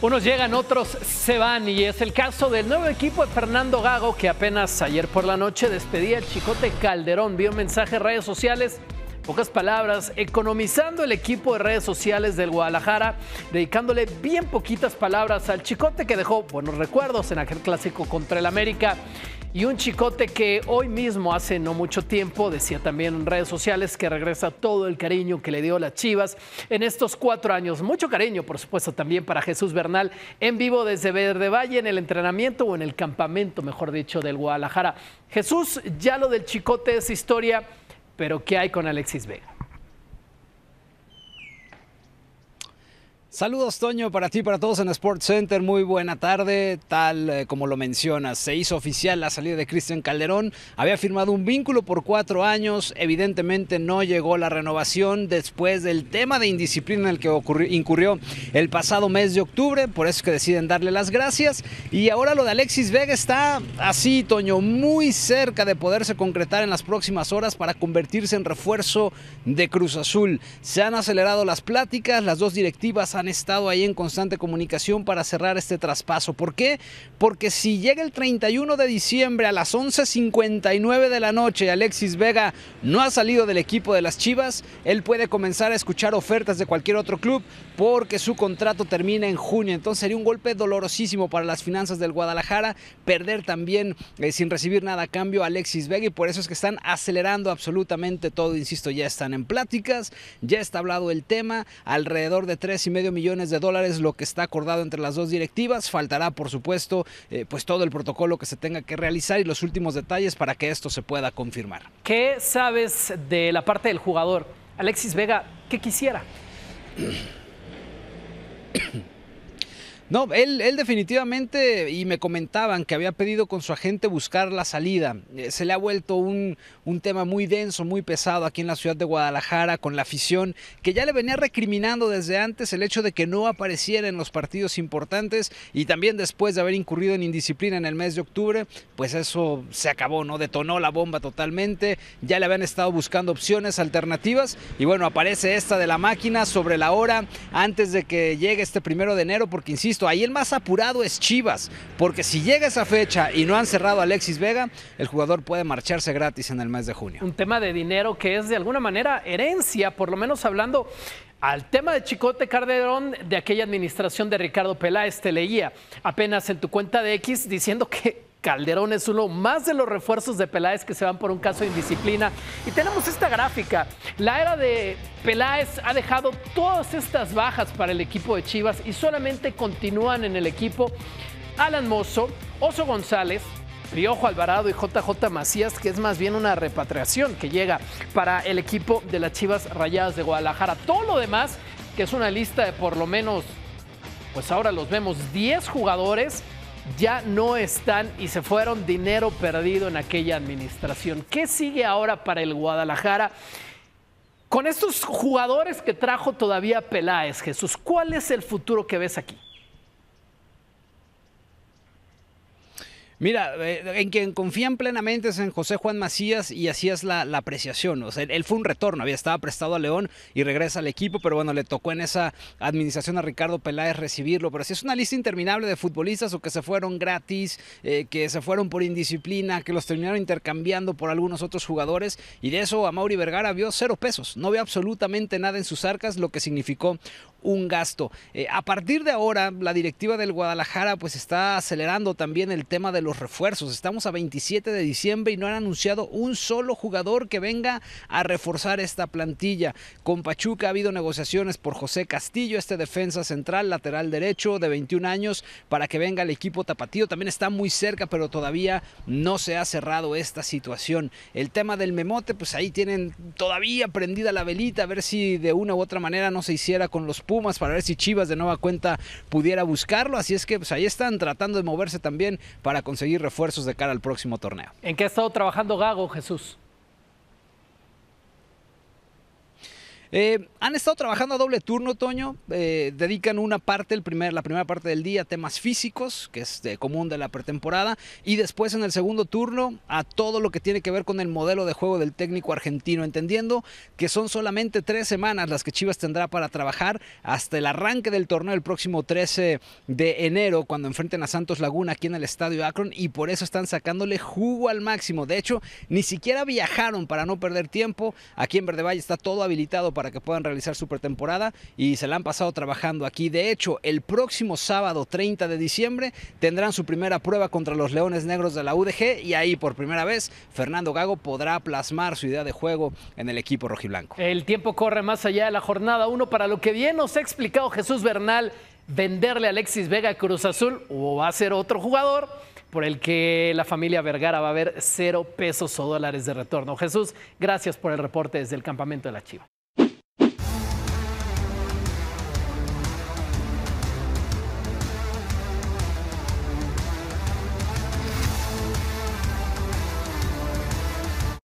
Unos llegan, otros se van y es el caso del nuevo equipo de Fernando Gago que apenas ayer por la noche despedía el Chicote Calderón. Vio un mensaje en redes sociales pocas palabras, economizando el equipo de redes sociales del Guadalajara, dedicándole bien poquitas palabras al chicote que dejó buenos recuerdos en aquel clásico contra el América. Y un chicote que hoy mismo, hace no mucho tiempo, decía también en redes sociales que regresa todo el cariño que le dio las Chivas en estos cuatro años. Mucho cariño, por supuesto, también para Jesús Bernal en vivo desde Verde Valle en el entrenamiento o en el campamento, mejor dicho, del Guadalajara. Jesús, ya lo del chicote es historia. Pero ¿qué hay con Alexis Vega? Saludos Toño para ti, para todos en Sports Center. Muy buena tarde. Tal eh, como lo mencionas, se hizo oficial la salida de Cristian Calderón. Había firmado un vínculo por cuatro años. Evidentemente no llegó la renovación después del tema de indisciplina en el que incurrió el pasado mes de octubre. Por eso es que deciden darle las gracias. Y ahora lo de Alexis Vega está así, Toño, muy cerca de poderse concretar en las próximas horas para convertirse en refuerzo de Cruz Azul. Se han acelerado las pláticas, las dos directivas han estado ahí en constante comunicación para cerrar este traspaso. ¿Por qué? Porque si llega el 31 de diciembre a las 11.59 de la noche y Alexis Vega no ha salido del equipo de las Chivas, él puede comenzar a escuchar ofertas de cualquier otro club porque su contrato termina en junio. Entonces sería un golpe dolorosísimo para las finanzas del Guadalajara perder también eh, sin recibir nada a cambio a Alexis Vega y por eso es que están acelerando absolutamente todo. Insisto, ya están en pláticas, ya está hablado el tema, alrededor de tres y medio millones de dólares, lo que está acordado entre las dos directivas. Faltará, por supuesto, eh, pues todo el protocolo que se tenga que realizar y los últimos detalles para que esto se pueda confirmar. ¿Qué sabes de la parte del jugador? Alexis Vega, ¿qué quisiera? No, él, definitivamente, y me comentaban que había pedido con su agente buscar la salida. Eh, se le ha vuelto un, un, tema muy denso, muy pesado aquí en la ciudad de Guadalajara, con la afición, que ya le venía recriminando desde antes el hecho de que no apareciera en los partidos importantes y también después de haber incurrido en indisciplina en el mes de octubre, pues eso se acabó, ¿no? Detonó la bomba totalmente, ya le habían estado buscando opciones alternativas y bueno, aparece esta de la máquina sobre la hora antes de que llegue este primero de enero, porque insisto, ahí el más apurado es Chivas, porque si llega esa fecha y no han cerrado a Alexis Vega, el jugador puede marcharse gratis en el mes de junio. Un tema de dinero que es de alguna manera herencia, por lo menos hablando al tema de Chicote Calderón de aquella administración de Ricardo Peláez, te leía apenas en tu cuenta de X diciendo que Calderón es uno más de los refuerzos de Peláez que se van por un caso de indisciplina. Y tenemos esta gráfica. La era de Peláez ha dejado todas estas bajas para el equipo de Chivas y solamente continúan en el equipo Alan Mozo, Oso González, Riojo Alvarado y JJ Macías, que es más bien una repatriación que llega para el equipo de las Chivas Rayadas de Guadalajara. Todo lo demás, que es una lista de por lo menos, pues ahora los vemos 10 jugadores ya no están y se fueron dinero perdido en aquella administración. ¿Qué sigue ahora para el Guadalajara? Con estos jugadores que trajo todavía Peláez, Jesús, ¿cuál es el futuro que ves aquí? Mira, eh, en quien confían plenamente es en José Juan Macías y así es la, apreciación. O sea, él, fue un retorno, había estado prestado a León y regresa al equipo, pero bueno, le tocó en esa administración a Ricardo Peláez recibirlo. Pero si es una lista interminable de futbolistas o que se fueron gratis, eh, que se fueron por indisciplina, que los terminaron intercambiando por algunos otros jugadores y de eso a Mauri Vergara vio cero pesos, no vio absolutamente nada en sus arcas, lo que significó un gasto. Eh, a partir de ahora, la directiva del Guadalajara pues está acelerando también el tema de los refuerzos. Estamos a 27 de diciembre y no han anunciado un solo jugador que venga a reforzar esta plantilla. Con Pachuca ha habido negociaciones por José Castillo, este defensa central, lateral derecho de 21 años, para que venga el equipo tapatío. También está muy cerca, pero todavía no se ha cerrado esta situación. El tema del memote, pues ahí tienen todavía prendida la velita, a ver si de una u otra manera no se hiciera con los Pumas para ver si Chivas de nueva cuenta pudiera buscarlo. Así es que pues ahí están tratando de moverse también para conseguir refuerzos de cara al próximo torneo. ¿En qué ha estado trabajando Gago, Jesús? Eh, han estado trabajando a doble turno, Toño. Eh, dedican una parte, el primer, la primera parte del día a temas físicos, que es común de la pretemporada, y después en el segundo turno a todo lo que tiene que ver con el modelo de juego del técnico argentino, entendiendo que son solamente tres semanas las que Chivas tendrá para trabajar hasta el arranque del torneo el próximo 13 de enero, cuando enfrenten a Santos Laguna aquí en el Estadio Akron, y por eso están sacándole jugo al máximo. De hecho, ni siquiera viajaron para no perder tiempo. Aquí en Verde Valle está todo habilitado para que puedan realizar su pretemporada y se la han pasado trabajando aquí. De hecho, el próximo sábado 30 de diciembre tendrán su primera prueba contra los Leones Negros de la UDG y ahí por primera vez Fernando Gago podrá plasmar su idea de juego en el equipo rojiblanco. El tiempo corre más allá de la jornada 1 para lo que bien nos ha explicado Jesús Bernal, venderle a Alexis Vega Cruz Azul o va a ser otro jugador por el que la familia Vergara va a ver cero pesos o dólares de retorno. Jesús, gracias por el reporte desde el campamento de la Chiva.